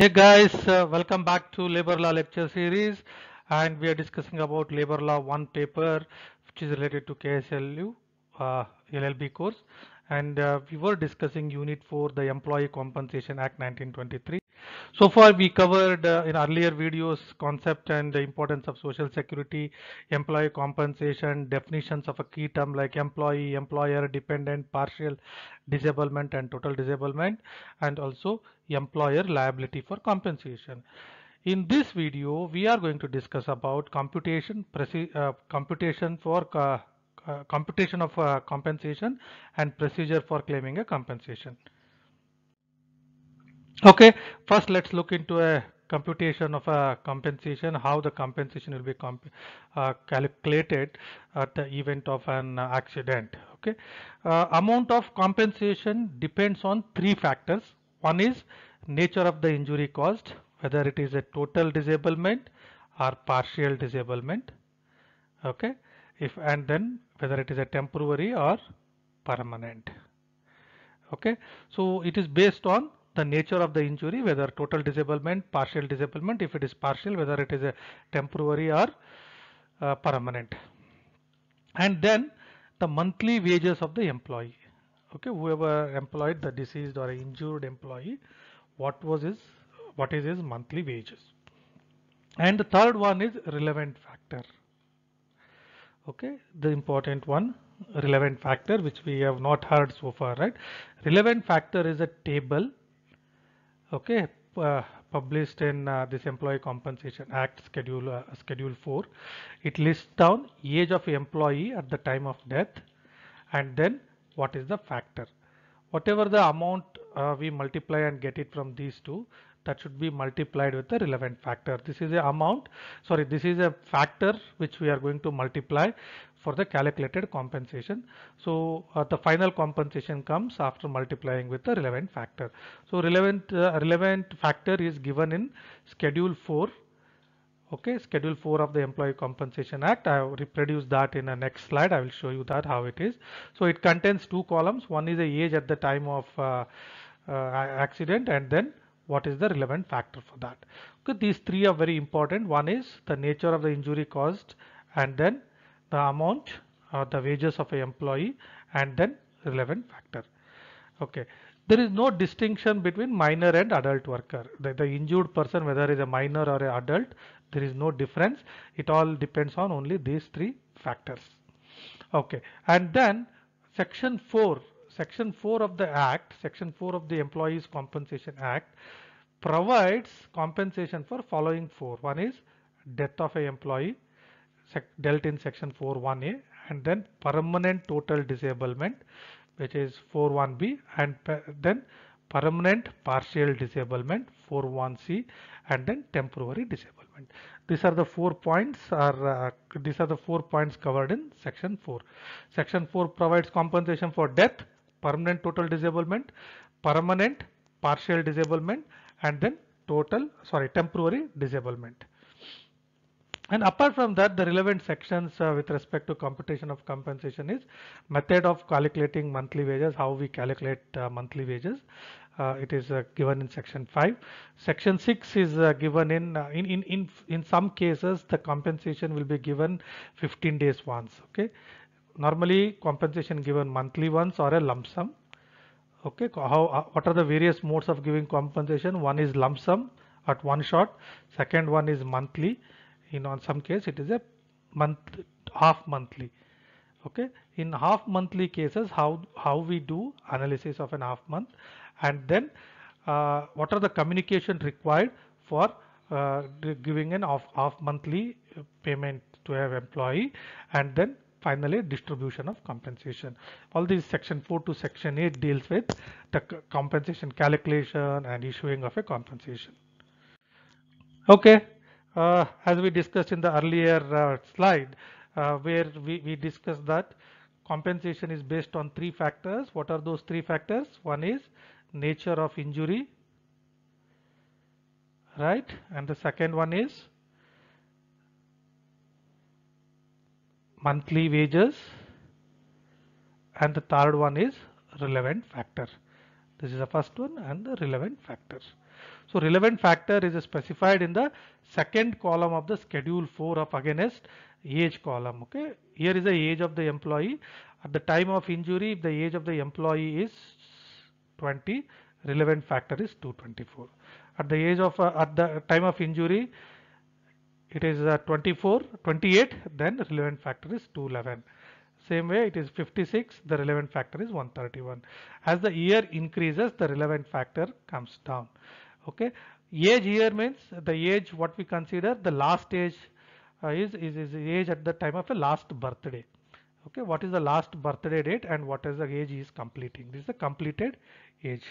Hey guys, uh, welcome back to labor law lecture series and we are discussing about labor law one paper which is related to KSLU uh, LLB course and uh, we were discussing unit 4 the employee compensation act 1923 so far we covered uh, in earlier videos concept and the importance of social security employee compensation definitions of a key term like employee employer dependent partial disablement and total disablement and also employer liability for compensation in this video, we are going to discuss about computation, uh, computation for uh, uh, computation of uh, compensation and procedure for claiming a compensation. Okay, first let's look into a computation of a uh, compensation, how the compensation will be comp uh, calculated at the event of an accident. Okay, uh, amount of compensation depends on three factors. One is nature of the injury caused, whether it is a total disablement or partial disablement. Okay if and then whether it is a temporary or permanent okay so it is based on the nature of the injury whether total disablement partial disablement if it is partial whether it is a temporary or uh, permanent and then the monthly wages of the employee okay whoever employed the deceased or injured employee what was his what is his monthly wages and the third one is relevant factor okay the important one relevant factor which we have not heard so far right relevant factor is a table okay uh, published in uh, this employee compensation act schedule uh, schedule 4 it lists down age of employee at the time of death and then what is the factor whatever the amount uh, we multiply and get it from these two that should be multiplied with the relevant factor. This is a amount, sorry, this is a factor which we are going to multiply for the calculated compensation. So uh, the final compensation comes after multiplying with the relevant factor. So relevant, uh, relevant factor is given in schedule 4 okay schedule 4 of the employee compensation act i have reproduced that in the next slide i will show you that how it is so it contains two columns one is the age at the time of uh, uh, accident and then what is the relevant factor for that. Okay, these three are very important. One is the nature of the injury caused and then the amount or uh, the wages of an employee and then relevant factor. Okay. There is no distinction between minor and adult worker. The, the injured person, whether is a minor or an adult, there is no difference. It all depends on only these three factors. Okay. And then section 4 section 4 of the act section 4 of the employees compensation act provides compensation for following four. One is death of a employee dealt in section 41A and then permanent total disablement which is 41B and then permanent partial disablement 41C and then temporary disablement. These are the four points are uh, these are the four points covered in section 4. Section 4 provides compensation for death, permanent total disablement, permanent partial disablement and then total, sorry, temporary disablement. And apart from that, the relevant sections uh, with respect to computation of compensation is method of calculating monthly wages, how we calculate uh, monthly wages. Uh, it is uh, given in section 5. Section 6 is uh, given in, uh, in, in, in, in some cases, the compensation will be given 15 days once. Okay. Normally compensation given monthly once or a lump sum okay how uh, what are the various modes of giving compensation one is lump sum at one shot second one is monthly in on some case it is a month half monthly okay in half monthly cases how how we do analysis of an half month and then uh, what are the communication required for uh, giving an of half monthly payment to have employee and then finally distribution of compensation all these section 4 to section 8 deals with the compensation calculation and issuing of a compensation okay uh, as we discussed in the earlier uh, slide uh, where we, we discussed that compensation is based on three factors what are those three factors one is nature of injury right and the second one is monthly wages and the third one is relevant factor. This is the first one and the relevant factor. So relevant factor is specified in the second column of the schedule 4 of against age column. Okay, here is the age of the employee. At the time of injury, if the age of the employee is 20, relevant factor is 224. At the age of uh, at the time of injury, it is uh, 24 28 then relevant factor is 211 same way it is 56 the relevant factor is 131 as the year increases the relevant factor comes down okay age year means the age what we consider the last age uh, is, is is age at the time of a last birthday okay what is the last birthday date and what is the age he is completing this is the completed age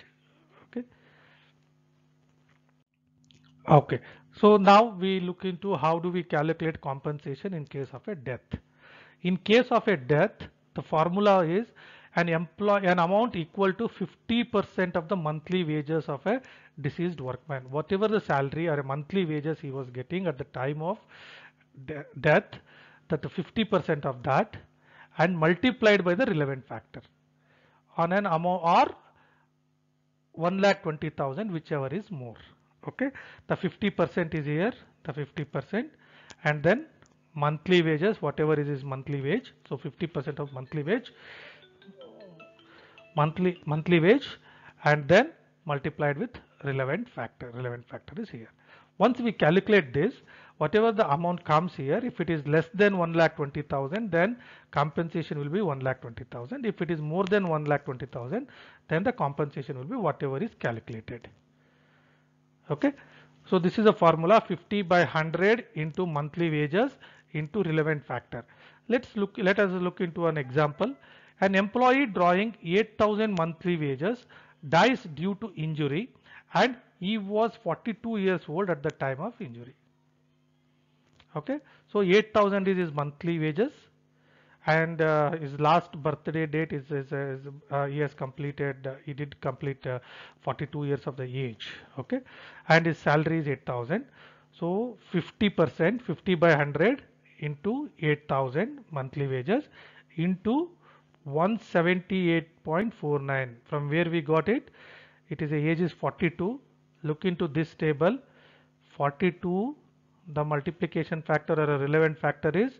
Okay, so now we look into how do we calculate compensation in case of a death. In case of a death, the formula is an employee an amount equal to 50% of the monthly wages of a deceased workman. Whatever the salary or monthly wages he was getting at the time of de death, that 50% of that and multiplied by the relevant factor on an amount or 1,20,000 whichever is more okay the 50% is here the 50% and then monthly wages whatever is his monthly wage so 50% of monthly wage monthly monthly wage and then multiplied with relevant factor relevant factor is here once we calculate this whatever the amount comes here if it is less than 1 lakh 20,000 then compensation will be 1 lakh 20,000 if it is more than 1 lakh 20,000 then the compensation will be whatever is calculated okay so this is a formula 50 by 100 into monthly wages into relevant factor let's look let us look into an example an employee drawing 8000 monthly wages dies due to injury and he was 42 years old at the time of injury okay so 8000 is his monthly wages and uh, his last birthday date is, is, is uh, he has completed uh, he did complete uh, 42 years of the age okay and his salary is 8000 so 50 percent 50 by 100 into 8000 monthly wages into 178.49 from where we got it it is a age is 42 look into this table 42 the multiplication factor or a relevant factor is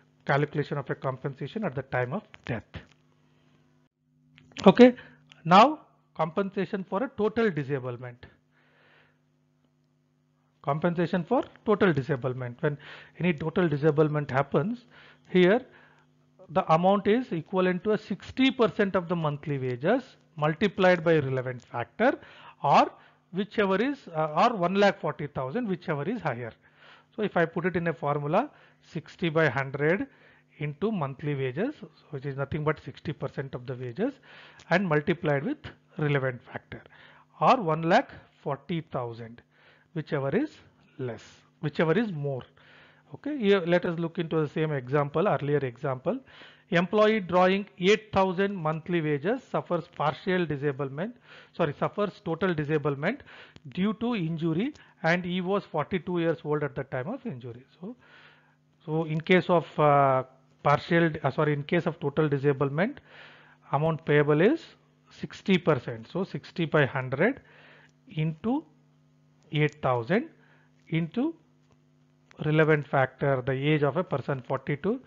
calculation of a compensation at the time of death. Okay, now compensation for a total disablement. Compensation for total disablement. When any total disablement happens, here the amount is equivalent to a 60% of the monthly wages multiplied by relevant factor or whichever is uh, or 1,40,000 whichever is higher. So if I put it in a formula 60 by 100 into monthly wages which is nothing but 60% of the wages and multiplied with relevant factor or 1 lakh 40,000 whichever is less whichever is more okay here let us look into the same example earlier example employee drawing 8000 monthly wages suffers partial disablement sorry suffers total disablement due to injury and he was 42 years old at the time of injury so so in case of uh, partial uh, sorry in case of total disablement amount payable is 60 percent so 60 by 100 into 8000 into relevant factor the age of a person 42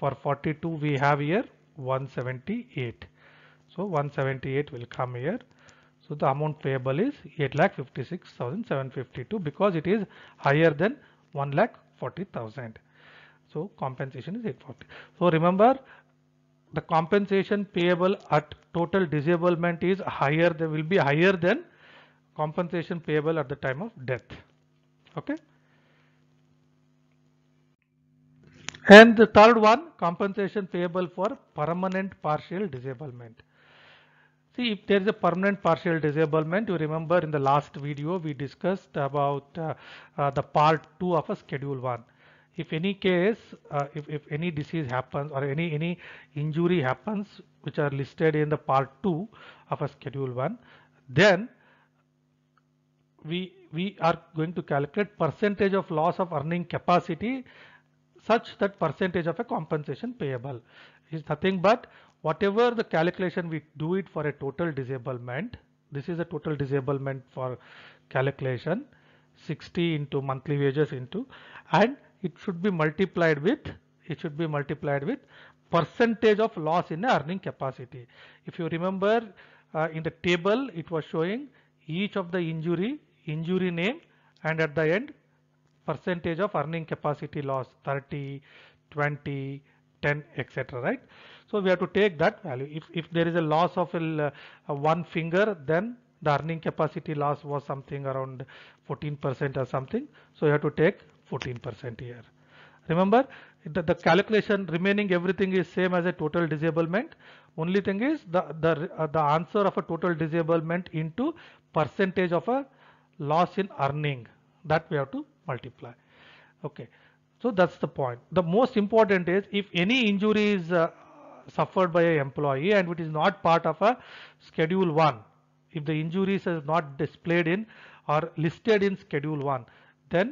for 42 we have here 178. So 178 will come here. So the amount payable is 8,56,752 because it is higher than 1,40,000. So compensation is 840. So remember the compensation payable at total disablement is higher, they will be higher than compensation payable at the time of death. Okay. And the third one, compensation payable for permanent partial disablement. See, if there is a permanent partial disablement, you remember in the last video we discussed about uh, uh, the part 2 of a schedule 1. If any case, uh, if, if any disease happens or any, any injury happens which are listed in the part 2 of a schedule 1, then we, we are going to calculate percentage of loss of earning capacity such that percentage of a compensation payable is nothing but whatever the calculation we do it for a total disablement this is a total disablement for calculation 60 into monthly wages into and it should be multiplied with it should be multiplied with percentage of loss in earning capacity if you remember uh, in the table it was showing each of the injury injury name and at the end percentage of earning capacity loss 30, 20, 10 etc right so we have to take that value if, if there is a loss of a, a one finger then the earning capacity loss was something around 14% or something so you have to take 14% here remember the, the calculation remaining everything is same as a total disablement only thing is the the, uh, the answer of a total disablement into percentage of a loss in earning that we have to multiply okay so that's the point the most important is if any injury is uh, suffered by an employee and it is not part of a schedule 1 if the injuries is not displayed in or listed in schedule 1 then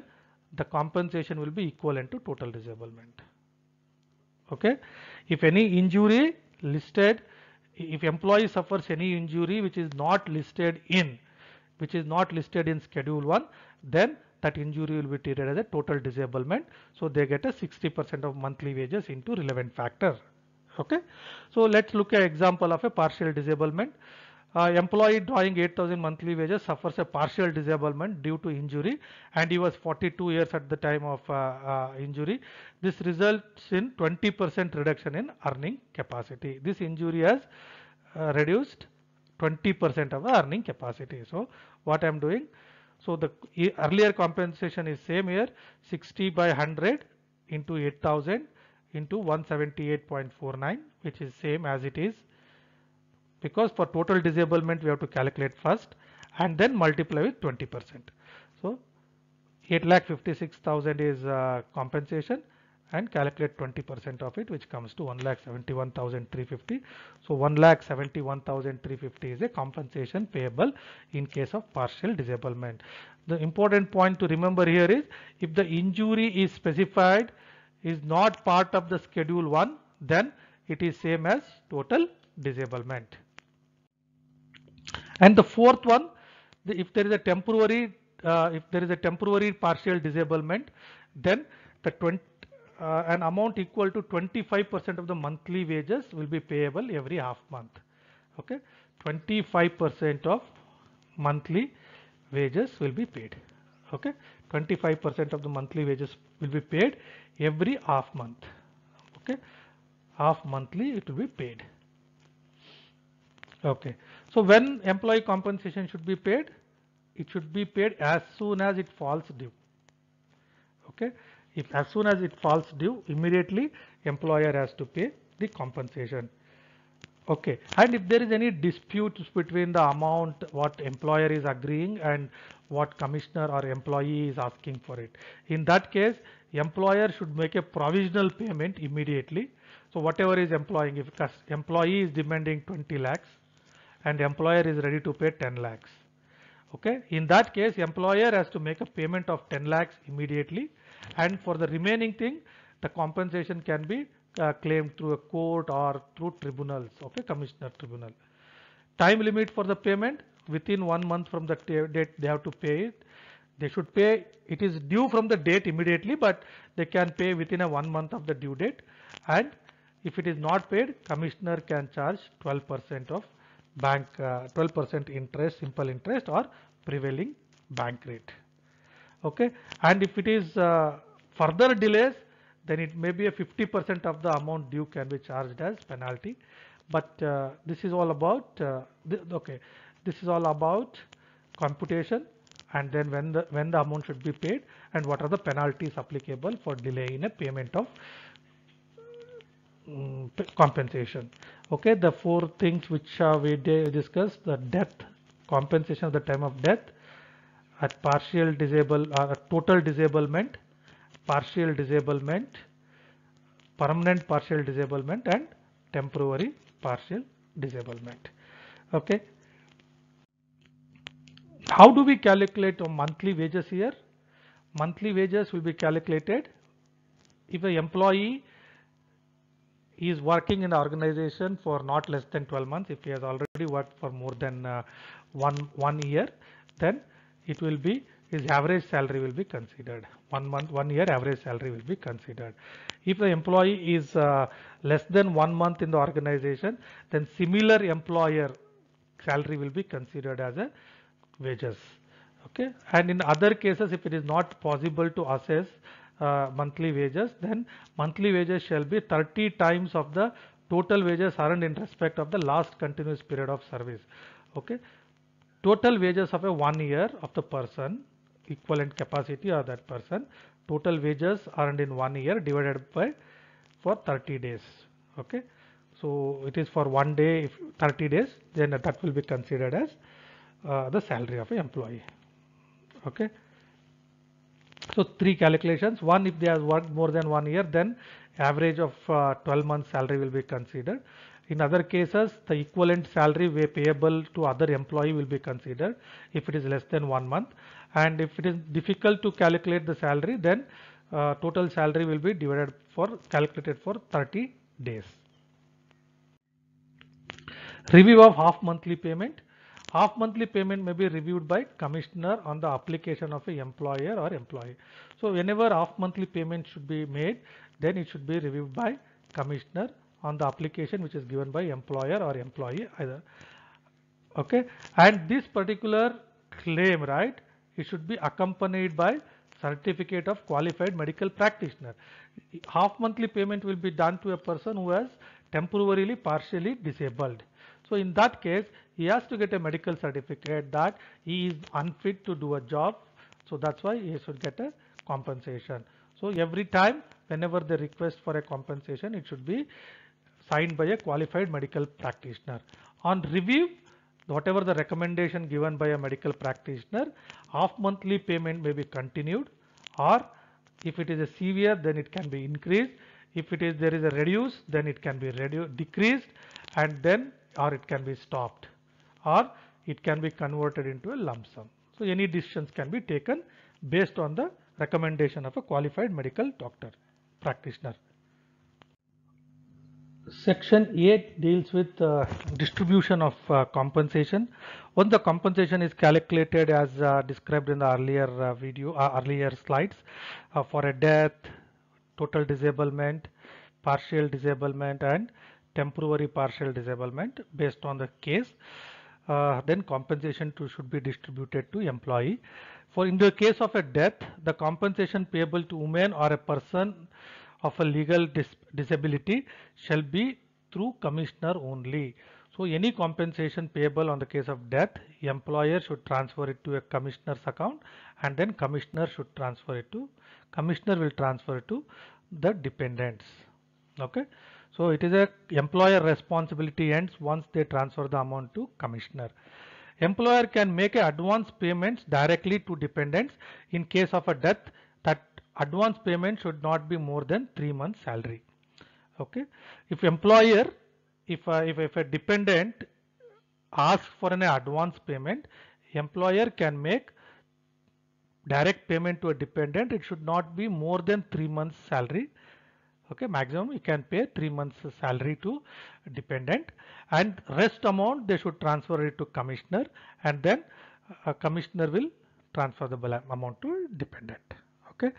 the compensation will be equivalent to total disablement okay if any injury listed if employee suffers any injury which is not listed in which is not listed in schedule 1 then that injury will be treated as a total disablement. So they get a 60% of monthly wages into relevant factor. Okay. So let's look at example of a partial disablement. Uh, employee drawing 8000 monthly wages suffers a partial disablement due to injury and he was 42 years at the time of uh, uh, injury. This results in 20% reduction in earning capacity. This injury has uh, reduced 20% of the earning capacity. So what I am doing? So the earlier compensation is same here 60 by 100 into 8000 into 178.49 which is same as it is because for total disablement we have to calculate first and then multiply with 20 percent. So 56 thousand is uh, compensation and calculate 20% of it which comes to 1,71,350. So 1,71,350 is a compensation payable in case of partial disablement. The important point to remember here is if the injury is specified is not part of the schedule 1 then it is same as total disablement. And the fourth one the, if there is a temporary uh, if there is a temporary partial disablement then the 20 uh, an amount equal to 25% of the monthly wages will be payable every half month. Okay, 25% of monthly wages will be paid. Okay, 25% of the monthly wages will be paid every half month. Okay, half monthly it will be paid. Okay, so when employee compensation should be paid, it should be paid as soon as it falls due. Okay, if as soon as it falls due, immediately employer has to pay the compensation. Okay, and if there is any disputes between the amount what employer is agreeing and what commissioner or employee is asking for it. In that case, employer should make a provisional payment immediately. So whatever is employing, if employee is demanding 20 lakhs and employer is ready to pay 10 lakhs. Okay, in that case, employer has to make a payment of 10 lakhs immediately and for the remaining thing the compensation can be uh, claimed through a court or through tribunals okay commissioner tribunal time limit for the payment within one month from the date they have to pay it they should pay it is due from the date immediately but they can pay within a one month of the due date and if it is not paid commissioner can charge 12% of bank 12% uh, interest simple interest or prevailing bank rate okay and if it is uh, further delays then it may be a 50% of the amount due can be charged as penalty but uh, this is all about uh, th okay this is all about computation and then when the when the amount should be paid and what are the penalties applicable for delay in a payment of mm, compensation okay the four things which uh, we discussed the death compensation of the time of death at partial disable or uh, total disablement, partial disablement, permanent partial disablement and temporary partial disablement. Okay. How do we calculate monthly wages here? Monthly wages will be calculated if an employee is working in the organization for not less than 12 months if he has already worked for more than uh, one one year then it will be his average salary will be considered one month one year average salary will be considered if the employee is uh, less than one month in the organization then similar employer salary will be considered as a wages okay and in other cases if it is not possible to assess uh, monthly wages then monthly wages shall be 30 times of the total wages earned in respect of the last continuous period of service okay total wages of a one year of the person equivalent capacity of that person total wages earned in one year divided by for 30 days okay so it is for one day if 30 days then that will be considered as uh, the salary of an employee okay so three calculations one if they have worked more than one year then average of uh, 12 months salary will be considered in other cases, the equivalent salary payable to other employee will be considered if it is less than one month. And if it is difficult to calculate the salary, then uh, total salary will be divided for calculated for 30 days. Review of half monthly payment. Half monthly payment may be reviewed by commissioner on the application of a employer or employee. So whenever half monthly payment should be made, then it should be reviewed by commissioner on the application which is given by employer or employee either okay and this particular claim right it should be accompanied by certificate of qualified medical practitioner half monthly payment will be done to a person who has temporarily partially disabled so in that case he has to get a medical certificate that he is unfit to do a job so that's why he should get a compensation so every time whenever they request for a compensation it should be signed by a qualified medical practitioner. On review, whatever the recommendation given by a medical practitioner, half monthly payment may be continued or if it is a severe then it can be increased. If it is there is a reduce then it can be reduced decreased and then or it can be stopped or it can be converted into a lump sum. So any decisions can be taken based on the recommendation of a qualified medical doctor practitioner. Section 8 deals with uh, distribution of uh, compensation. Once the compensation is calculated as uh, described in the earlier uh, video, uh, earlier slides uh, for a death, total disablement, partial disablement and temporary partial disablement based on the case. then compensation to, should be distributed to employee. For in the case of a death, the compensation payable to woman or a person of a legal dis disability shall be through commissioner only. So any compensation payable on the case of death, employer should transfer it to a commissioner's account and then commissioner should transfer it to, commissioner will transfer it to the dependents. Okay. So it is a employer responsibility ends once they transfer the amount to commissioner. Employer can make advance payments directly to dependents in case of a death advance payment should not be more than three months salary. Okay. If employer, if a, uh, if, if a dependent asks for an advance payment, employer can make direct payment to a dependent. It should not be more than three months salary. Okay, maximum you can pay three months salary to dependent and rest amount they should transfer it to commissioner and then commissioner will transfer the amount to dependent okay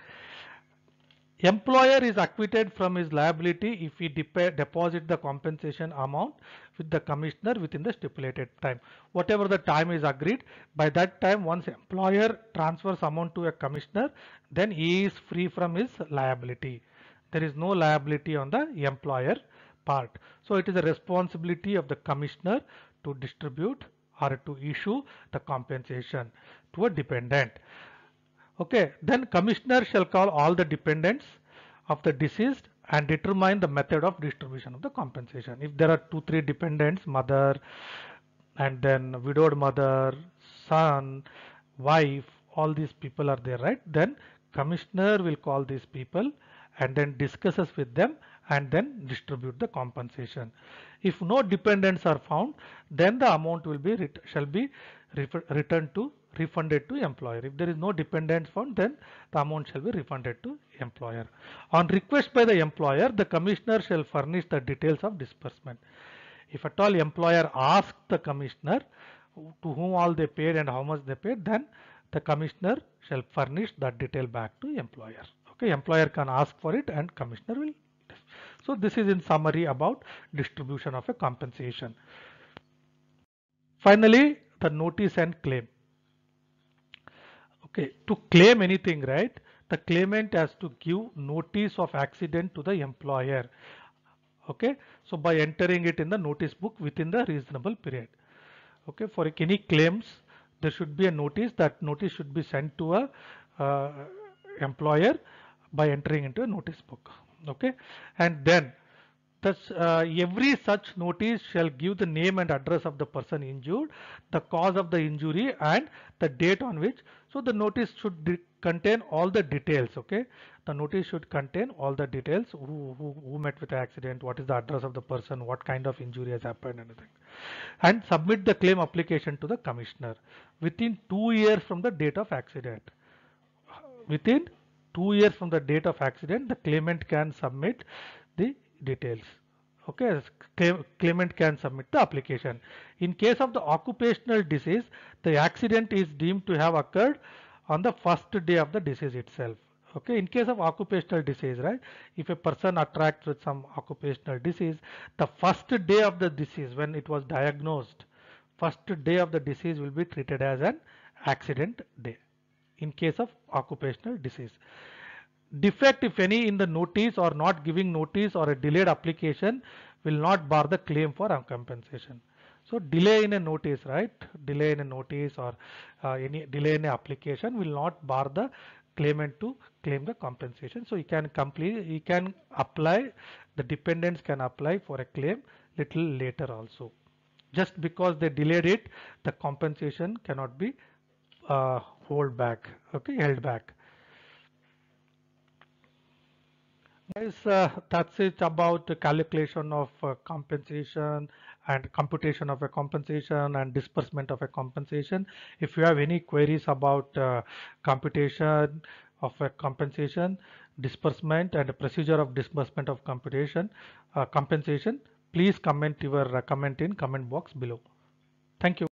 Employer is acquitted from his liability if he deposit the compensation amount with the commissioner within the stipulated time. Whatever the time is agreed, by that time once employer transfers amount to a commissioner, then he is free from his liability. There is no liability on the employer part. So it is a responsibility of the commissioner to distribute or to issue the compensation to a dependent. Okay, then commissioner shall call all the dependents of the deceased and determine the method of distribution of the compensation. If there are two, three dependents, mother and then widowed mother, son, wife, all these people are there, right? Then commissioner will call these people and then discusses with them and then distribute the compensation. If no dependents are found, then the amount will be shall be returned to refunded to employer. If there is no dependent fund, then the amount shall be refunded to employer. On request by the employer, the commissioner shall furnish the details of disbursement. If at all employer asks the commissioner to whom all they paid and how much they paid, then the commissioner shall furnish that detail back to employer. Okay, employer can ask for it and commissioner will. So this is in summary about distribution of a compensation. Finally, the notice and claim. Okay, to claim anything, right? The claimant has to give notice of accident to the employer. Okay, so by entering it in the notice book within the reasonable period. Okay, for any claims, there should be a notice. That notice should be sent to a uh, employer by entering into a notice book. Okay, and then Thus, uh, every such notice shall give the name and address of the person injured, the cause of the injury and the date on which so the notice should contain all the details. Okay, the notice should contain all the details. Who, who, who met with the accident? What is the address of the person? What kind of injury has happened? Anything, and submit the claim application to the commissioner within two years from the date of accident. Within two years from the date of accident, the claimant can submit the details okay claimant can submit the application in case of the occupational disease, the accident is deemed to have occurred on the first day of the disease itself. Okay, in case of occupational disease, right? If a person attracts with some occupational disease, the first day of the disease when it was diagnosed, first day of the disease will be treated as an accident day in case of occupational disease. Defect if any in the notice or not giving notice or a delayed application will not bar the claim for compensation. So delay in a notice, right? Delay in a notice or uh, any delay in an application will not bar the claimant to claim the compensation. So you can complete, you can apply, the dependents can apply for a claim little later also. Just because they delayed it, the compensation cannot be uh, hold back, okay, held back. Guys, uh, that's it about the calculation of uh, compensation and computation of a compensation and disbursement of a compensation. If you have any queries about uh, computation of a compensation, disbursement and procedure of disbursement of computation, uh, compensation, please comment your uh, comment in comment box below. Thank you.